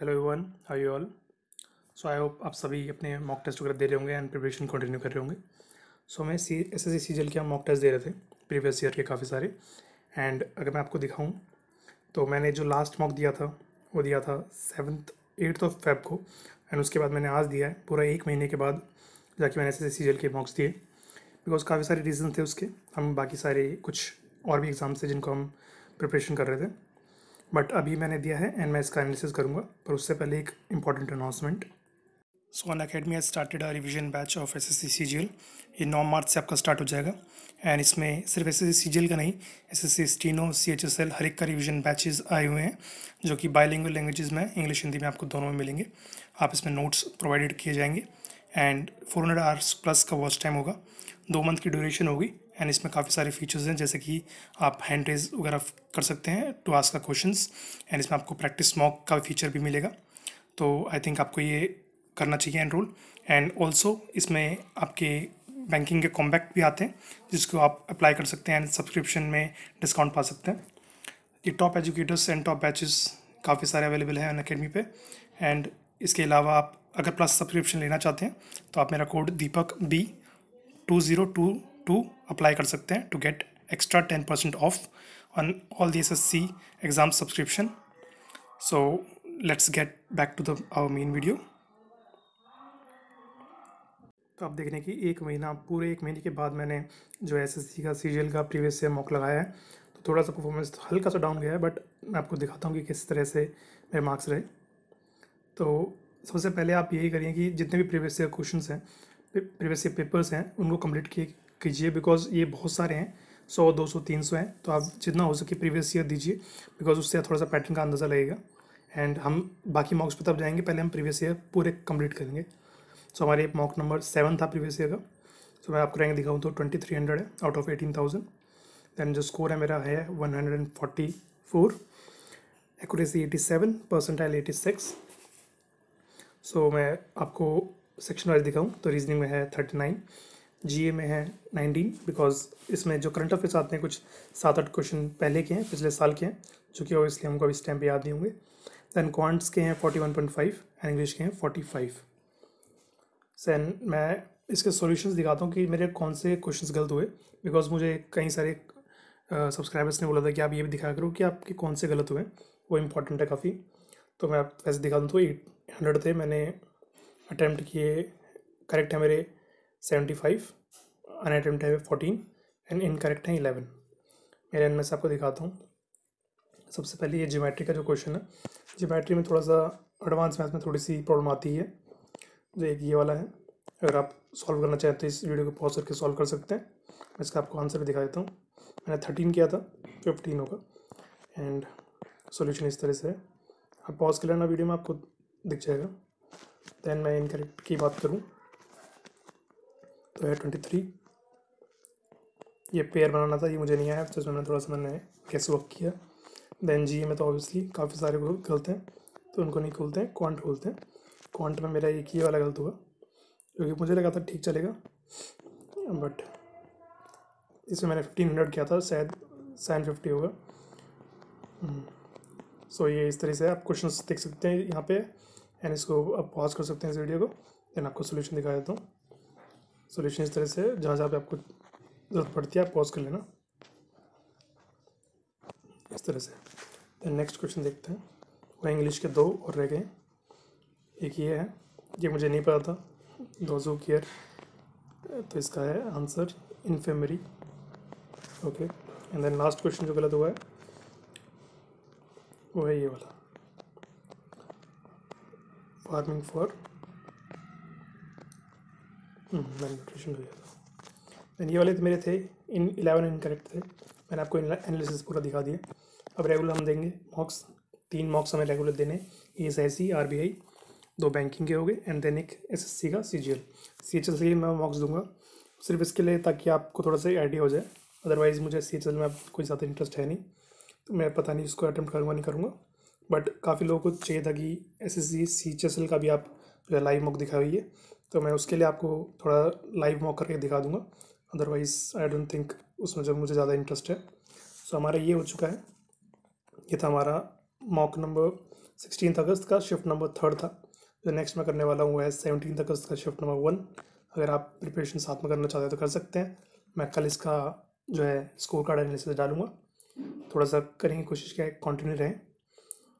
Hello everyone how you all so I hope आप सभी अपने मॉक टेस्ट वगैरह दे रहे होंगे एंड प्रिपरेशन कंटिन्यू कर रहे होंगे सो so, मैं सी एस एस सी जल के मॉक टेस्ट दे रहे थे प्रीवियस ईयर के काफ़ी सारे एंड अगर मैं आपको दिखाऊँ तो मैंने जो लास्ट मॉक दिया था वो दिया था सेवन्थ एट्थ ऑफ फेब को एंड उसके बाद मैंने आज दिया है पूरा एक महीने के बाद जाके मैंने एस एस सी जल के मॉक्स दिए बिकॉज काफ़ी सारे रीज़न थे उसके हम बाकी सारे कुछ और भी एग्ज़ाम्स थे जिनको हम प्रिपरेशन कर रहे थे बट अभी मैंने दिया है एंड मैं इसका एनालिसिस करूँगा पर उससे पहले एक important announcement so Unacademy has started a revision batch of S S C C G L ये नौ मार्च से आपका स्टार्ट हो जाएगा एंड इसमें सिर्फ S S C G L का नहीं S S C steno C H S L हर एक का रिविजन बैचेज आए हुए हैं जो कि बाईलिंगुअल लैंग्वेज में इंग्लिश हिंदी में आपको दोनों में मिलेंगे आप इसमें नोट्स प्रोवाइडेड किए जाएंगे and four hundred hours plus का वॉच टाइम होगा दो मंथ की ड्यूरेशन होगी एंड इसमें काफ़ी सारे फीचर्स हैं जैसे कि आप हैंड रेज वगैरह कर सकते हैं टू आस्क का क्वेश्चन एंड इसमें आपको प्रैक्टिस मॉक का फीचर भी मिलेगा तो आई थिंक आपको ये करना चाहिए एनरोल एंड ऑल्सो इसमें आपके बैंकिंग के कॉम्बैक्ट भी आते हैं जिसको आप अप्लाई कर सकते हैं एंड सब्सक्रिप्शन में डिस्काउंट पा सकते हैं ये top educators and top batches काफ़ी सारे अवेलेबल हैं अन अकेडमी पे एंड इसके अलावा आप अगर प्लस सब्सक्रिप्शन लेना चाहते हैं तो आप मेरा code Deepak B two zero two two apply कर सकते हैं to get extra ten percent off on all the S S C exam subscription so let's get back to the our main video तो आप देख रहे हैं कि एक महीना पूरे एक महीने के बाद मैंने जो एस एस सी का एल का प्रीवियस से मॉक लगाया है तो थोड़ा सा परफॉर्मेंस तो हल्का सा डाउन गया है बट मैं आपको दिखाता हूँ कि किस तरह से मेरे मार्क्स रहे तो सबसे पहले आप यही करिए कि जितने भी प्रीवियस ईयर क्वेश्चन हैं प्रीवियस ईयर पेपर्स हैं उनको कम्प्लीट किए कीजिए बिकॉज ये बहुत सारे हैं सौ दो सौ तीन सौ हैं तो आप जितना हो सके प्रीवियस ईयर दीजिए बिकॉज उससे थोड़ा सा पैटर्न का अंदाज़ा लगेगा एंड हम बाकी मॉक्स पर तब जाएंगे पहले हम प्रीवियस ईयर पूरे कंप्लीट करेंगे सो so, हमारे मॉक नंबर सेवन था प्रीवियस ईयर का सो so, मैं आपको रैंक दिखाऊँ तो ट्वेंटी थ्री हंड्रेड है out of eighteen thousand then जो स्कोर है मेरा है one hundred and forty four accuracy eighty seven percentile eighty six so मैं आपको सेक्शन वाइज दिखाऊँ तो रीजनिंग में है थर्टी नाइन जी में है नाइनटीन बिकॉज इसमें जो करंट अफेयर्स आते हैं कुछ सात आठ क्वेश्चन पहले के हैं पिछले साल के हैं जो कि ऑब्वियसली हमको अभी इस टाइम पर याद नहीं होंगे दैन क्वांट्स के हैं forty one point five and English के हैं फोर्टी फाइव सैन मैं इसके सॉल्यूशंस दिखाता हूँ कि मेरे कौन से क्वेश्चंस गलत हुए बिकॉज मुझे कई सारे सब्सक्राइबर्स ने बोला था कि आप ये भी दिखाया करो कि आपके कौन से गलत हुए वो इम्पोर्टेंट है काफ़ी तो मैं आप वैसे दिखा दूँ तो एट हंड्रेड थे मैंने अटैम्प्ट किए करेक्ट है मेरे सेवेंटी फाइव अनअटम्प्ट है फोर्टीन एंड इनकरेक्ट है इलेवन मेरे में से आपको दिखाता हूँ सबसे पहले ये जोमेट्री का जो क्वेश्चन है जोमेट्री में थोड़ा सा एडवांस मैथ में थोड़ी सी प्रॉब्लम आती है जो एक ये वाला है अगर आप सॉल्व करना चाहें तो इस वीडियो को पॉज करके सॉल्व कर सकते हैं मैं इसका आपको आंसर भी दिखा देता हूँ मैंने थर्टीन किया था फिफ्टीन होगा एंड सोल्यूशन इस तरह से है आप पॉज कर लेना वीडियो में आपको दिख जाएगा दैन मैं इनकरेक्ट की बात करूँ तो है ट्वेंटी थ्री ये पेयर बनाना था ये मुझे नहीं आया तो इसमें मैंने थोड़ा सा मैंने कैसे वर्क किया देन जी में तो ऑब्वियसली काफ़ी सारे गलत हैं तो उनको नहीं खोलते हैं क्वांट खोलते हैं क्वांट में मेरा एक ही वाला गलत हुआ क्योंकि मुझे लगा था ठीक चलेगा बट इसमें मैंने फिफ्टीन हंड्रेड किया था शायद सेवन फिफ्टी होगा सो hmm। ये इस तरह से आप क्वेश्चन देख सकते हैं यहाँ पे एंड इसको आप पॉज कर सकते हैं इस वीडियो को देन आपको सोल्यूशन दिखा देता हूँ सोल्यूशन इस तरह से जहाँ जहाँ पे आपको ज़रूरत पड़ती है आप पॉज कर लेना इस तरह से नेक्स्ट क्वेश्चन देखते हैं वह इंग्लिश के दो और रह गए एक ये है ये मुझे नहीं पता था दोजो केयर तो इसका है आंसर फेमरी okay and then last question जो गलत हुआ है वो है ये वाला फार्मिंग फॉर मैंने नोटेशन कर था देन ये वाले तो मेरे थे इन इलेवन इनकरेक्ट थे मैंने आपको एनालिसिस पूरा दिखा दिया अब रेगुलर हम देंगे मॉक्स तीन मॉक्स हमें रेगुलर देने A S I C R B I दो बैंकिंग के हो गए एंड देन एक एस एस सी का C G L C H L से मैं मॉक्स दूंगा सिर्फ इसके लिए ताकि आपको थोड़ा सा आइडिया हो जाए अदरवाइज़ मुझे सी एच एल में कोई ज़्यादा इंटरेस्ट है नहीं तो मैं पता नहीं इसको अटैम्प्ट करूँगा नहीं करूँगा बट काफ़ी लोगों को चाहिए था कि S S C C H S L का भी आप लाइव मॉक दिखाइए तो मैं उसके लिए आपको थोड़ा लाइव मॉक करके दिखा दूंगा अदरवाइज़ आई डोंट थिंक उसमें जब मुझे ज़्यादा इंटरेस्ट है सो so, हमारा ये हो चुका है ये था हमारा मॉक नंबर सिक्सटीन अगस्त का शिफ्ट नंबर थर्ड था जो नेक्स्ट मैं करने वाला हूँ है सेवनटीन अगस्त का शिफ्ट नंबर वन अगर आप प्रिपरेशन साथ में करना चाहते हैं तो कर सकते हैं मैं कल इसका जो है स्कोर कार्ड एनालिसिस डालूंगा थोड़ा सा करेंगे कोशिश क्या है कंटिन्यू रहें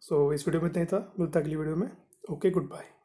सो so, इस वीडियो में इतना ही था मिलता अगली वीडियो में ओके गुड बाय